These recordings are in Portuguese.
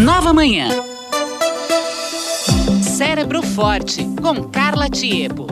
Nova Manhã. Cérebro Forte, com Carla Tiepo.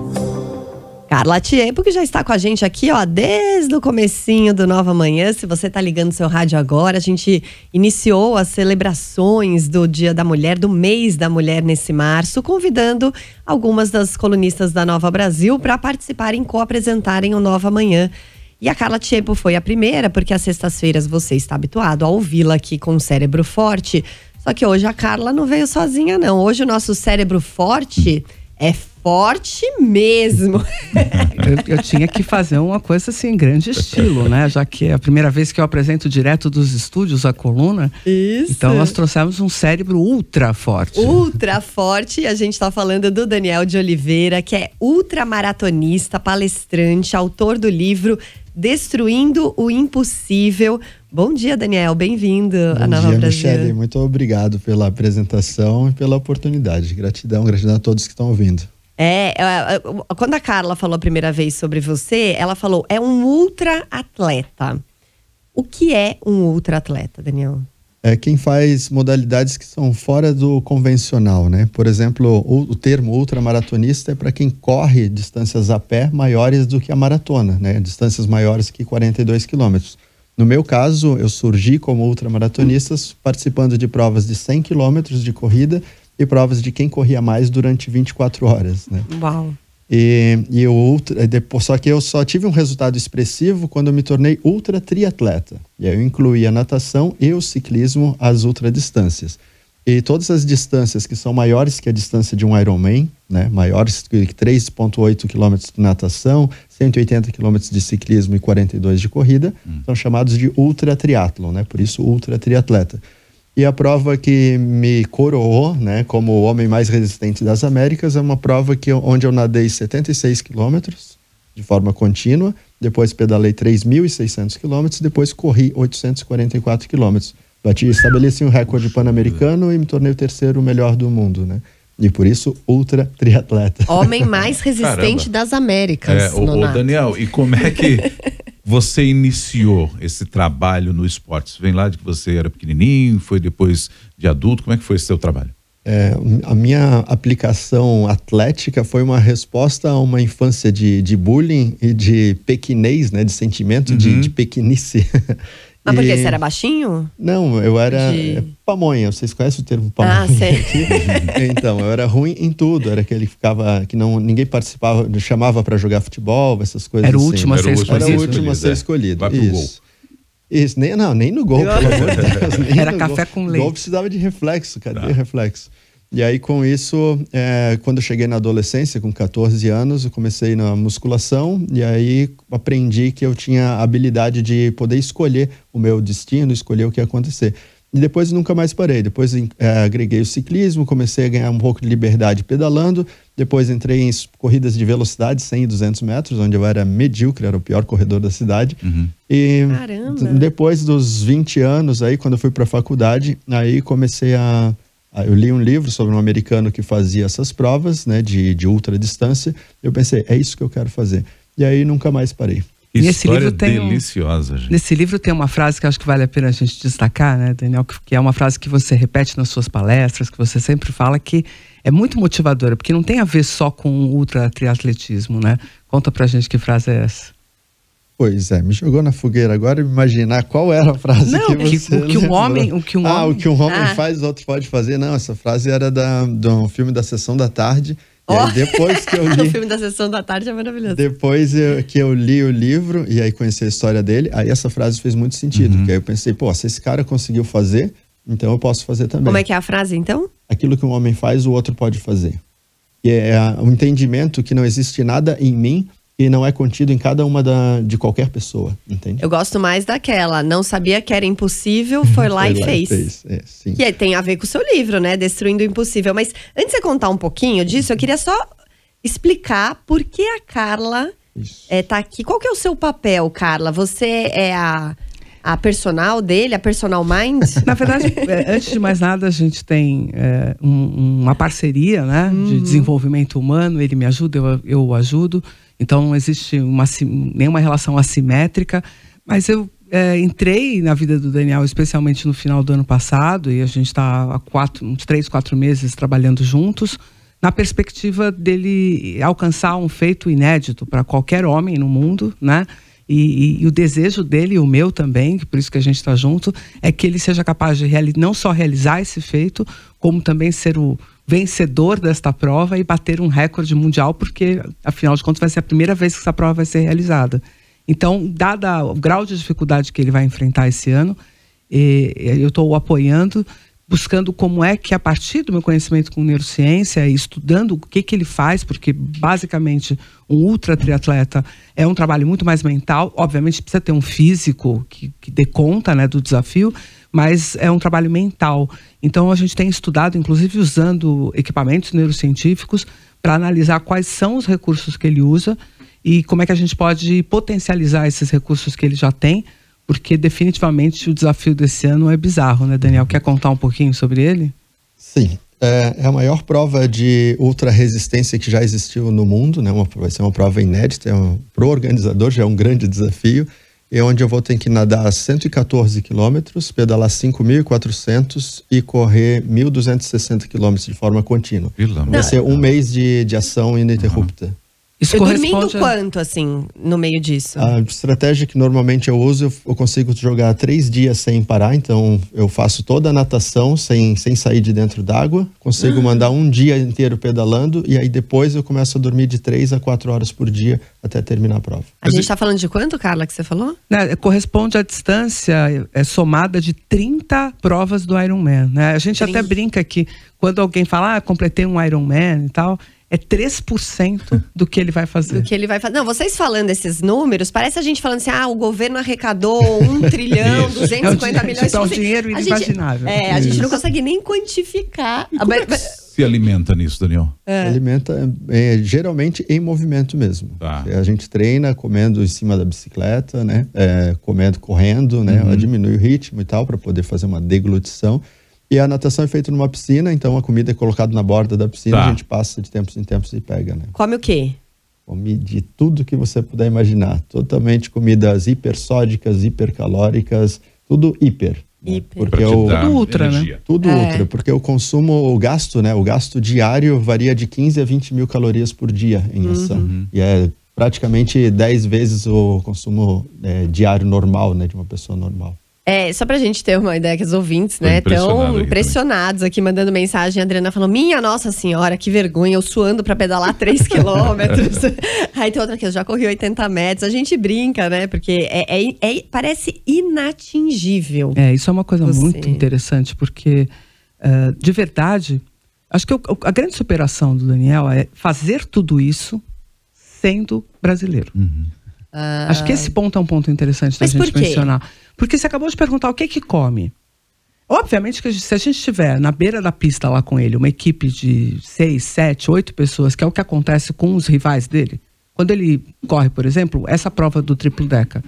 Carla Tiepo, que já está com a gente aqui, ó, desde o comecinho do Nova Manhã. Se você está ligando seu rádio agora, a gente iniciou as celebrações do Dia da Mulher, do mês da mulher nesse março, convidando algumas das colunistas da Nova Brasil para participarem e co-apresentarem o Nova Manhã. E a Carla Tiepo foi a primeira, porque às sextas-feiras você está habituado a ouvi-la aqui com o cérebro forte. Só que hoje a Carla não veio sozinha, não. Hoje o nosso cérebro forte é forte mesmo. Eu, eu, tinha que fazer uma coisa assim, em grande estilo, né? Já que é a primeira vez que eu apresento direto dos estúdios a coluna. Isso. Então nós trouxemos um cérebro ultra forte. Ultra forte. E a gente está falando do Daniel de Oliveira, que é ultramaratonista, palestrante, autor do livro Destruindo o Impossível Bom dia, Daniel. Bem-vindo à Nova dia, Brasil. Michele. Muito obrigado pela apresentação e pela oportunidade. Gratidão, gratidão a todos que estão ouvindo. É, é, é, é quando a Carla falou a primeira vez sobre você, ela falou: é um ultra atleta. O que é um ultra atleta, Daniel? É quem faz modalidades que são fora do convencional, né? Por exemplo, o, o termo ultramaratonista é para quem corre distâncias a pé maiores do que a maratona, né? Distâncias maiores que 42 quilômetros. No meu caso, eu surgi como ultramaratonista participando de provas de 100 quilômetros de corrida e provas de quem corria mais durante 24 horas. Né? Uau! E, e eu ultra, depois, só que eu só tive um resultado expressivo quando eu me tornei ultra triatleta. E aí eu incluí a natação e o ciclismo às ultradistâncias. distâncias. E todas as distâncias que são maiores que a distância de um Ironman, né, maiores que 3,8 km de natação, 180 km de ciclismo e 42 de corrida, hum. são chamados de ultra triatlon, né? Por isso ultra triatleta. E a prova que me coroou, né, como o homem mais resistente das Américas, é uma prova que onde eu nadei 76 quilômetros de forma contínua, depois pedalei 3.600 quilômetros, depois corri 844 quilômetros Bati, estabeleci um recorde pan-americano e me tornei o terceiro melhor do mundo, né? E por isso, ultra triatleta. Homem mais resistente Caramba. das Américas. É, o, o Daniel, e como é que você iniciou esse trabalho no esporte? Você vem lá de que você era pequenininho, foi depois de adulto, como é que foi esse seu trabalho? É, a minha aplicação atlética foi uma resposta a uma infância de, de bullying e de pequinês, né? De sentimento uhum. de, de pequenice. Ah, porque Você era baixinho? Não, eu era de... pamonha. Vocês conhecem o termo pamonha? Ah, sei. então, eu era ruim em tudo. Era que que ficava, que não, ninguém participava, chamava para jogar futebol, essas coisas Era o assim. último assim. a ser escolhido. Era o último a ser escolhido. Vai pro Isso. gol. Isso, nem, não, nem no gol, pelo amor de Deus. Era café gol. com leite. O gol precisava de reflexo, cadê tá. reflexo? E aí, com isso, é, quando eu cheguei na adolescência, com 14 anos, eu comecei na musculação e aí aprendi que eu tinha a habilidade de poder escolher o meu destino, escolher o que ia acontecer. E depois nunca mais parei. Depois é, agreguei o ciclismo, comecei a ganhar um pouco de liberdade pedalando. Depois entrei em corridas de velocidade, 100 e 200 metros, onde eu era medíocre, era o pior corredor da cidade. Uhum. E Caramba. depois dos 20 anos, aí, quando eu fui para a faculdade, aí comecei a ah, eu li um livro sobre um americano que fazia essas provas, né, de, de ultra distância. Eu pensei, é isso que eu quero fazer. E aí nunca mais parei. E nesse livro tem deliciosa, um, gente. Nesse livro tem uma frase que acho que vale a pena a gente destacar, né, Daniel? Que é uma frase que você repete nas suas palestras, que você sempre fala, que é muito motivadora, porque não tem a ver só com ultra triatletismo, né? Conta pra gente que frase é essa. Pois é, me jogou na fogueira agora imaginar qual era a frase não, que é você o que um homem, o que um ah, homem... o que um homem ah. faz, o outro pode fazer. Não, essa frase era da, do um filme da Sessão da Tarde. Oh. aí depois que eu li... o filme da Sessão da Tarde é maravilhoso. Depois eu, que eu li o livro e aí conheci a história dele, aí essa frase fez muito sentido. Uhum. Porque aí eu pensei, pô, se esse cara conseguiu fazer, então eu posso fazer também. Como é que é a frase, então? Aquilo que um homem faz, o outro pode fazer. E é, é o um entendimento que não existe nada em mim que não é contido em cada uma da, de qualquer pessoa, entende? Eu gosto mais daquela, não sabia que era impossível, foi uhum. lá, foi e, lá fez. e fez. É, sim. Que tem a ver com o seu livro, né? Destruindo o Impossível. Mas antes de você contar um pouquinho disso, eu queria só explicar por que a Carla está é, tá aqui. Qual que é o seu papel, Carla? Você é a a personal dele, a personal mind? Na verdade, é, antes de mais nada, a gente tem é, um, uma parceria né, uhum. de hum. desenvolvimento humano, ele me ajuda, eu, eu o ajudo. Então não existe uma, nenhuma relação assimétrica, mas eu é, entrei na vida do Daniel, especialmente no final do ano passado, e a gente está há quatro, uns três, quatro meses trabalhando juntos, na perspectiva dele alcançar um feito inédito para qualquer homem no mundo, né? E, e, e, o desejo dele, e o meu também, por isso que a gente está junto, é que ele seja capaz de não só realizar esse feito, como também ser o vencedor desta prova e bater um recorde mundial, porque, afinal de contas, vai ser a primeira vez que essa prova vai ser realizada. Então, dada o grau de dificuldade que ele vai enfrentar esse ano, eu estou o apoiando buscando como é que, a partir do meu conhecimento com neurociência, estudando o que, que ele faz, porque basicamente um ultra triatleta é um trabalho muito mais mental, obviamente precisa ter um físico que, que dê conta né, do desafio, mas é um trabalho mental. Então a gente tem estudado, inclusive usando equipamentos neurocientíficos, para analisar quais são os recursos que ele usa e como é que a gente pode potencializar esses recursos que ele já tem porque definitivamente o desafio desse ano é bizarro, né, Daniel? Quer contar um pouquinho sobre ele? Sim. É, é a maior prova de ultra resistência que já existiu no mundo, né? Uma, vai ser uma prova inédita, é um, para o organizador já é um grande desafio. É onde eu vou ter que nadar 114 quilômetros, pedalar 5.400 e correr 1.260 quilômetros de forma contínua. Vai ser um mês de, de ação ininterrupta. Uhum. Isso eu corresponde dormindo quanto, assim, no meio disso? A estratégia que normalmente eu uso, eu, consigo jogar três dias sem parar. Então, eu faço toda a natação sem, sem sair de dentro d'água. Consigo ah. mandar um dia inteiro pedalando. E aí, depois, eu começo a dormir de três a quatro horas por dia até terminar a prova. A gente está falando de quanto, Carla, que você falou? Né, corresponde à distância é somada de 30 provas do Ironman. Né? A gente 30. até brinca que quando alguém fala, ah, completei um Ironman e tal é 3% do que ele vai fazer. Do que ele vai fazer. Não, vocês falando esses números, parece a gente falando assim: ah, o governo arrecadou 1 trilhão, 250 é milhões. É um tipo assim, dinheiro inimaginável. Gente, é, a gente não consegue nem quantificar. E como é que se alimenta nisso, Daniel? É. Alimenta é, é geralmente em movimento mesmo. Tá. É, a gente treina comendo em cima da bicicleta, né? É, comendo correndo, né? Uhum. diminui o ritmo e tal para poder fazer uma deglutição. E a natação é feita numa piscina, então a comida é colocada na borda da piscina, tá. a gente passa de tempos em tempos e pega, né? Come o quê? Come de tudo que você puder imaginar. Totalmente comidas hipersódicas, hipercalóricas, tudo hiper. Né? Hiper. Porque o, tudo ultra, né? energia. né? Tudo é. ultra, porque o consumo, o gasto, né? O gasto diário varia de 15 a 20 mil calorias por dia em uhum. ação. Uhum. E é praticamente 10 vezes o consumo é, diário normal, né? De uma pessoa normal. É, só pra gente ter uma ideia que os ouvintes, né, estão impressionados aqui, mandando mensagem. A Adriana falou: Minha nossa senhora, que vergonha, eu suando pra pedalar 3 quilômetros. Aí tem outra que eu já corri 80 metros. A gente brinca, né, porque é, é, é parece inatingível. É, isso é uma coisa você. muito interessante, porque, uh, de verdade, acho que eu, a grande superação do Daniel é fazer tudo isso sendo brasileiro. Uhum. Ah. Acho que esse ponto é um ponto interessante da Mas gente mencionar. Mas por quê? Porque você acabou de perguntar o que é que come. Obviamente que se a gente estiver na beira da pista lá com ele, uma equipe de seis, sete, oito pessoas, que é o que acontece com os rivais dele, quando ele corre, por exemplo, essa prova do triplo deca,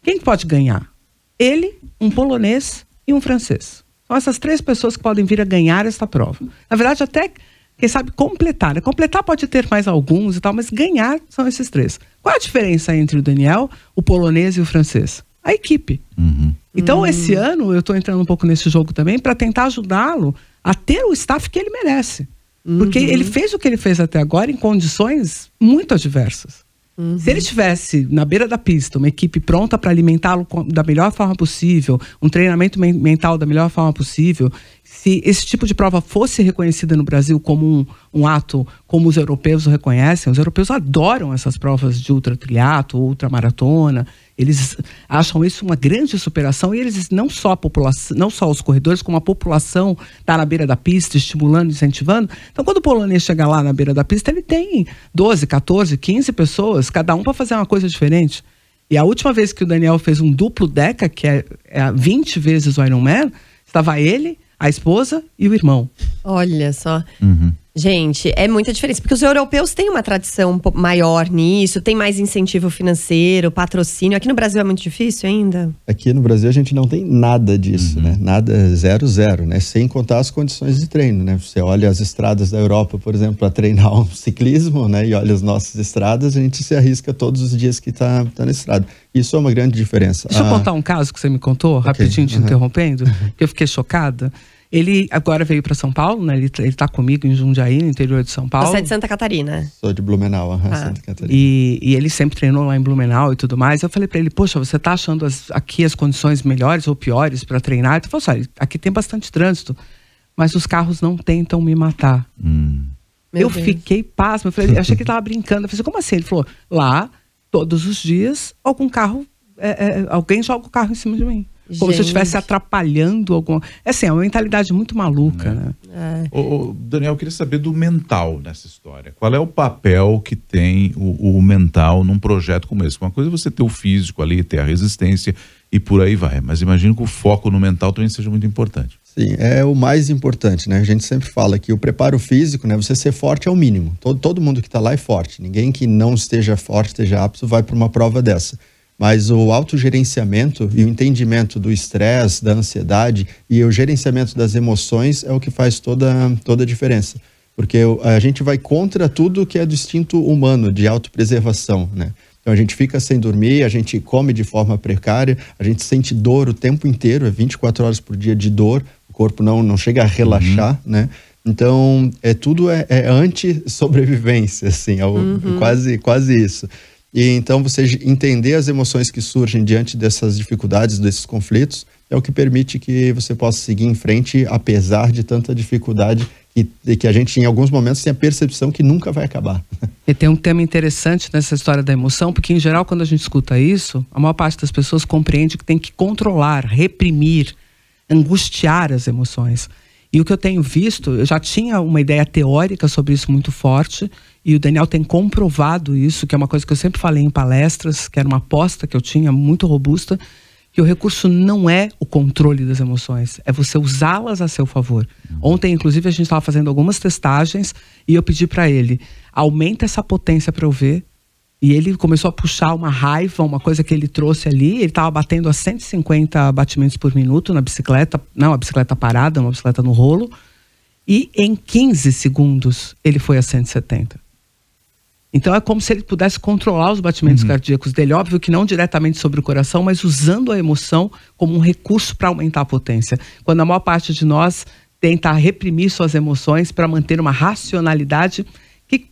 quem pode ganhar? Ele, um polonês e um francês. São essas três pessoas que podem vir a ganhar esta prova. Na verdade, até quem sabe completar. Né? Completar pode ter mais alguns e tal, mas ganhar são esses três. Qual é a diferença entre o Daniel, o polonês e o francês? a equipe. Uhum. Então, uhum. esse ano, eu estou entrando um pouco nesse jogo também para tentar ajudá-lo a ter o staff que ele merece. Uhum. Porque ele fez o que ele fez até agora em condições muito adversas. Uhum. Se ele tivesse na beira da pista uma equipe pronta para alimentá-lo da melhor forma possível, um treinamento men mental da melhor forma possível, se esse tipo de prova fosse reconhecida no Brasil como um, um ato como os europeus reconhecem, os europeus adoram essas provas de ultra triato, ultra maratona, eles acham isso uma grande superação e eles não só a população, não só os corredores, como a população está na beira da pista, estimulando, incentivando. Então, quando o polonês chega lá na beira da pista, ele tem 12, 14, 15 pessoas, cada um para fazer uma coisa diferente. E a última vez que o Daniel fez um duplo deca, que é, é 20 vezes o Iron Man, estava ele, a esposa e o irmão. Olha só. Uhum. Gente, é muita diferença, porque os europeus têm uma tradição maior nisso, tem mais incentivo financeiro, patrocínio. Aqui no Brasil é muito difícil ainda? Aqui no Brasil a gente não tem nada disso, uhum. né? Nada zero, zero, né? Sem contar as condições de treino, né? Você olha as estradas da Europa, por exemplo, para treinar um ciclismo, né? E olha as nossas estradas, a gente se arrisca todos os dias que está tá na estrada. Isso é uma grande diferença. Deixa ah... eu contar um caso que você me contou, okay. rapidinho te uhum. interrompendo, que eu fiquei chocada. Ele agora veio para São Paulo, né? Ele, ele tá comigo em Jundiaí, no interior de São Paulo. Você é de Santa Catarina? Sou de Blumenau, uhum, ah. Santa Catarina. E, e, ele sempre treinou lá em Blumenau e tudo mais. Eu falei para ele, poxa, você tá achando as, aqui as condições melhores ou piores para treinar? Ele falou, assim, olha, aqui tem bastante trânsito, mas os carros não tentam me matar. Hum. Eu Deus. fiquei pasmo. Eu falei, achei que ele tava brincando. Eu falei, assim, como assim? Ele falou, lá, todos os dias, algum carro, é, é, alguém joga o carro em cima de mim. Como se eu estivesse atrapalhando alguma. É assim, é uma mentalidade muito maluca, é. né? É. Ô, ô, Daniel, eu queria saber do mental nessa história. Qual é o papel que tem o, o mental num projeto como esse? Uma coisa é você ter o físico ali, ter a resistência e por aí vai. Mas imagino que o foco no mental também seja muito importante. Sim, é o mais importante, né? A gente sempre fala que o preparo físico, né? Você ser forte é o mínimo. Todo, todo mundo que está lá é forte. Ninguém que não esteja forte, esteja apto, vai para uma prova dessa mas o autogerenciamento e o entendimento do estresse, da ansiedade e o gerenciamento das emoções é o que faz toda, toda a diferença. Porque a gente vai contra tudo que é do instinto humano de autopreservação, né? Então a gente fica sem dormir, a gente come de forma precária, a gente sente dor o tempo inteiro, é 24 horas por dia de dor, o corpo não, não chega a uhum. relaxar, uhum. né? Então, é tudo é, é anti-sobrevivência, assim, é o, uhum. quase, quase isso. E então você entender as emoções que surgem diante dessas dificuldades, desses conflitos, é o que permite que você possa seguir em frente apesar de tanta dificuldade e, que a gente em alguns momentos tem a percepção que nunca vai acabar. E tem um tema interessante nessa história da emoção, porque em geral quando a gente escuta isso, a maior parte das pessoas compreende que tem que controlar, reprimir, angustiar as emoções. E o que eu tenho visto, eu já tinha uma ideia teórica sobre isso muito forte, e o Daniel tem comprovado isso, que é uma coisa que eu sempre falei em palestras, que era uma aposta que eu tinha muito robusta, que o recurso não é o controle das emoções, é você usá-las a seu favor. Uhum. Ontem, inclusive, a gente estava fazendo algumas testagens e eu pedi para ele, aumenta essa potência para eu ver. E ele começou a puxar uma raiva, uma coisa que ele trouxe ali. Ele estava batendo a 150 batimentos por minuto na bicicleta, não, a bicicleta parada, uma bicicleta no rolo. E em 15 segundos ele foi a 170. Então é como se ele pudesse controlar os batimentos uhum. cardíacos dele, óbvio que não diretamente sobre o coração, mas usando a emoção como um recurso para aumentar a potência. Quando a maior parte de nós tenta reprimir suas emoções para manter uma racionalidade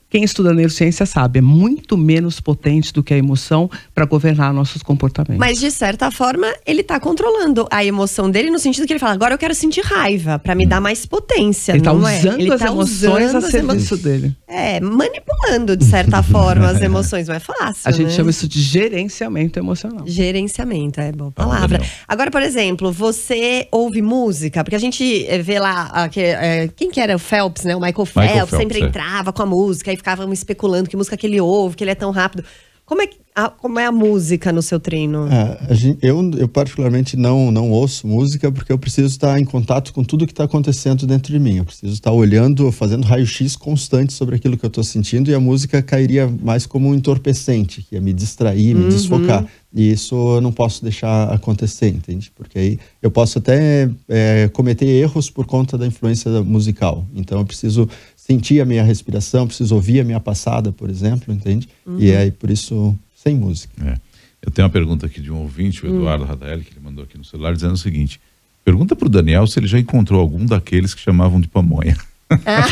quem estuda neurociência sabe, é muito menos potente do que a emoção para governar nossos comportamentos. Mas de certa forma, ele está controlando a emoção dele no sentido que ele fala: agora eu quero sentir raiva para me dar mais potência. Ele está é? usando é? ele as tá emoções usando a serviço emo... dele. É, manipulando de certa forma as é. emoções, não é fácil. A gente né? chama isso de gerenciamento emocional. Gerenciamento, é boa ah, palavra. Ah, agora, por exemplo, você ouve música, porque a gente eh, vê lá, ah, eh, quem que era o Phelps, né? O Michael Phelps, Phelps sempre é. entrava com a música aí ficavam especulando que música que ele ouve, que ele é tão rápido. Como é, a, como é a música no seu treino? É, gente, eu, eu, particularmente não, não ouço música porque eu preciso estar em contato com tudo que está acontecendo dentro de mim. Eu preciso estar olhando, fazendo raio-x constante sobre aquilo que eu estou sentindo e a música cairia mais como um entorpecente, que ia me distrair, me uhum. desfocar. E isso eu não posso deixar acontecer, entende? Porque aí eu posso até é, cometer erros por conta da influência musical. Então eu preciso sentir a minha respiração, preciso ouvir a minha passada, por exemplo, entende? Uhum. E é aí, por isso, sem música. É. Eu tenho uma pergunta aqui de um ouvinte, o hum. Eduardo uhum. Radael, que ele mandou aqui no celular, dizendo o seguinte: pergunta para o Daniel se ele já encontrou algum daqueles que chamavam de pamonha. Ah.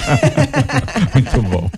Muito bom.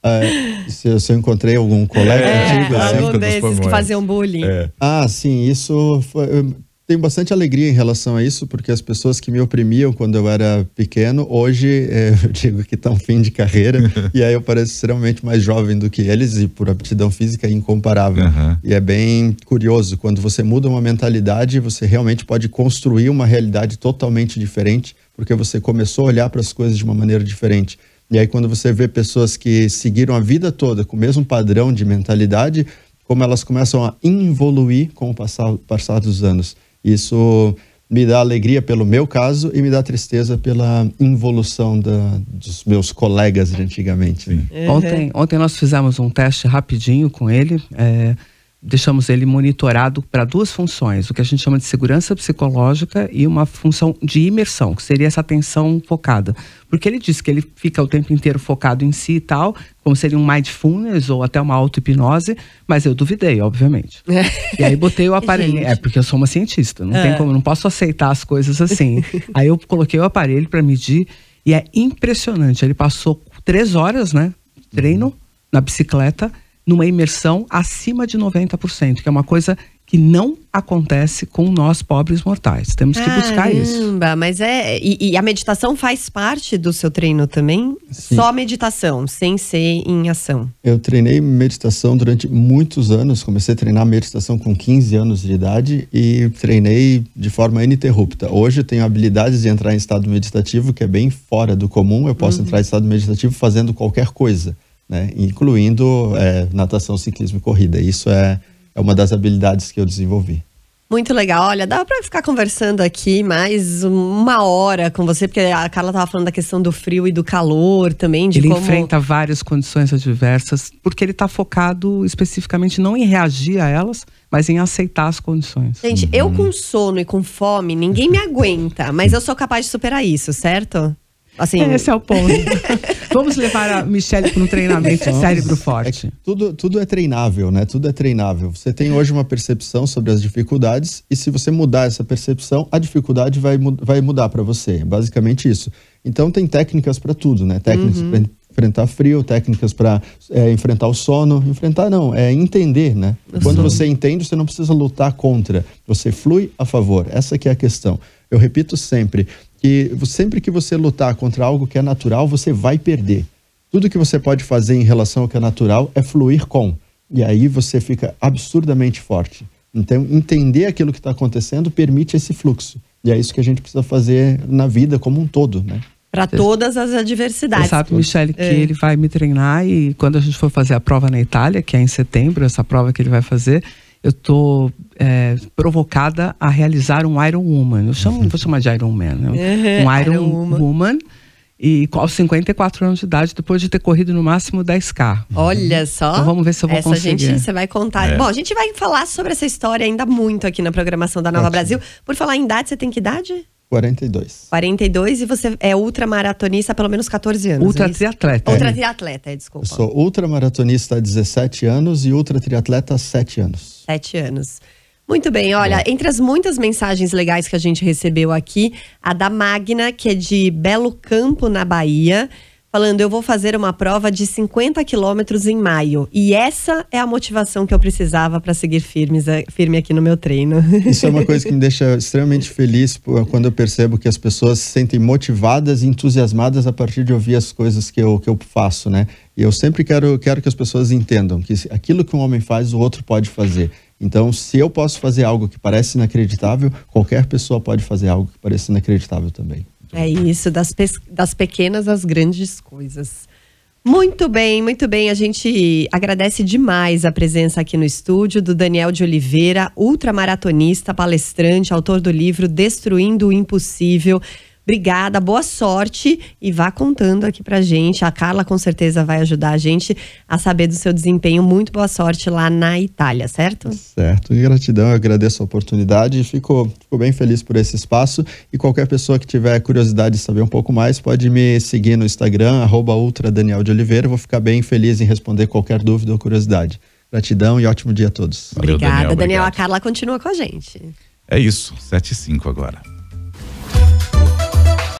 É, se, eu, se, eu encontrei algum colega é, antigo, assim, algum desses que faziam bullying. É. Ah, sim, isso foi, tenho bastante alegria em relação a isso, porque as pessoas que me oprimiam quando eu era pequeno, hoje é, eu digo que estão tá fim de carreira, e aí eu pareço extremamente mais jovem do que eles, e por aptidão física é incomparável. Uhum. E é bem curioso, quando você muda uma mentalidade, você realmente pode construir uma realidade totalmente diferente, porque você começou a olhar para as coisas de uma maneira diferente. E aí, quando você vê pessoas que seguiram a vida toda com o mesmo padrão de mentalidade, como elas começam a involuir com o passar, passar dos anos. Isso me dá alegria pelo meu caso e me dá tristeza pela involução da, dos meus colegas de antigamente. Né? Uhum. Ontem, é. ontem nós fizemos um teste rapidinho com ele. É deixamos ele monitorado para duas funções, o que a gente chama de segurança psicológica e uma função de imersão, que seria essa atenção focada. Porque ele diz que ele fica o tempo inteiro focado em si e tal, como seria um mindfulness ou até uma auto-hipnose, mas eu duvidei, obviamente. É. E aí botei o aparelho, é porque eu sou uma cientista, não é. tem como, não posso aceitar as coisas assim. aí eu coloquei o aparelho para medir e é impressionante, ele passou três horas, né, treino uhum. na bicicleta, numa imersão acima de 90%, que é uma coisa que não acontece com nós pobres mortais. Temos Caramba, que buscar isso. Mas é e, e, a meditação faz parte do seu treino também? Sim. Só meditação, sem ser em ação. Eu treinei meditação durante muitos anos. Comecei a treinar meditação com 15 anos de idade e treinei de forma ininterrupta. Hoje eu tenho habilidades de entrar em estado meditativo que é bem fora do comum. Eu posso uhum. entrar em estado meditativo fazendo qualquer coisa né? incluindo é, natação, ciclismo e corrida. Isso é, é uma das habilidades que eu desenvolvi. Muito legal. Olha, dá para ficar conversando aqui mais uma hora com você, porque a Carla tava falando da questão do frio e do calor também. ele como... enfrenta várias condições adversas, porque ele está focado especificamente não em reagir a elas, mas em aceitar as condições. Gente, uhum. eu com sono e com fome, ninguém me aguenta, mas eu sou capaz de superar isso, certo? Assim, Esse é o ponto. Vamos levar a Michelle para um treinamento de cérebro é forte. É tudo, tudo é treinável, né? Tudo é treinável. Você tem hoje uma percepção sobre as dificuldades e se você mudar essa percepção, a dificuldade vai, vai mudar para você. É basicamente isso. Então tem técnicas para tudo, né? Técnicas uhum enfrentar frio, técnicas para é, enfrentar o sono. Enfrentar não, é entender, né? Eu Quando você entende, você não precisa lutar contra. Você flui a favor. Essa que é a questão. Eu repito sempre que sempre que você lutar contra algo que é natural, você vai perder. Tudo que você pode fazer em relação ao que é natural é fluir com. E aí você fica absurdamente forte. Então, entender aquilo que está acontecendo permite esse fluxo. E é isso que a gente precisa fazer na vida como um todo, né? Para todas as adversidades. Você sabe, Michele, que é. ele vai me treinar e quando a gente for fazer a prova na Itália, que é em setembro, essa prova que ele vai fazer, eu tô é, provocada a realizar um Iron Woman. Eu chamo, vou chamar de Iron Man, né? Uhum. Um Iron, Iron Woman. Woman e aos 54 anos de idade, depois de ter corrido no máximo 10K. Olha uhum. só. Então vamos ver se eu vou essa conseguir. Essa gente, você vai contar. É. Bom, a gente vai falar sobre essa história ainda muito aqui na programação da Nova Ótimo. Brasil. Por falar em idade, você tem que idade? 42. 42 e você é ultramaratonista há pelo menos 14 anos. Ultra triatleta. É. Ultra triatleta, é. é, desculpa. Eu sou ultramaratonista há 17 anos e ultra triatleta há 7 anos. 7 anos. Muito bem, olha, entre as muitas mensagens legais que a gente recebeu aqui, a da Magna, que é de Belo Campo, na Bahia falando: eu vou fazer uma prova de 50 quilômetros em maio. E essa é a motivação que eu precisava para seguir firme aqui no meu treino. Isso é uma coisa que me deixa extremamente feliz quando eu percebo que as pessoas se sentem motivadas e entusiasmadas a partir de ouvir as coisas que eu, que eu faço, né? E eu sempre quero, quero que as pessoas entendam que aquilo que um homem faz, o outro pode fazer. Então, se eu posso fazer algo que parece inacreditável, qualquer pessoa pode fazer algo que parece inacreditável também. É isso, das, das pequenas às grandes coisas. Muito bem, muito bem. A gente agradece demais a presença aqui no estúdio do Daniel de Oliveira, ultramaratonista, palestrante, autor do livro Destruindo o Impossível. Obrigada, boa sorte e vá contando aqui pra gente. A Carla com certeza vai ajudar a gente a saber do seu desempenho. Muito boa sorte lá na Itália, certo? Certo. E gratidão, eu agradeço a oportunidade e fico, fico bem feliz por esse espaço. E qualquer pessoa que tiver curiosidade de saber um pouco mais, pode me seguir no Instagram, arroba de Oliveira. Vou ficar bem feliz em responder qualquer dúvida ou curiosidade. Gratidão e ótimo dia a todos. Valeu, Obrigada, Daniel. Daniel a Carla continua com a gente. É isso, 7 e 5 agora.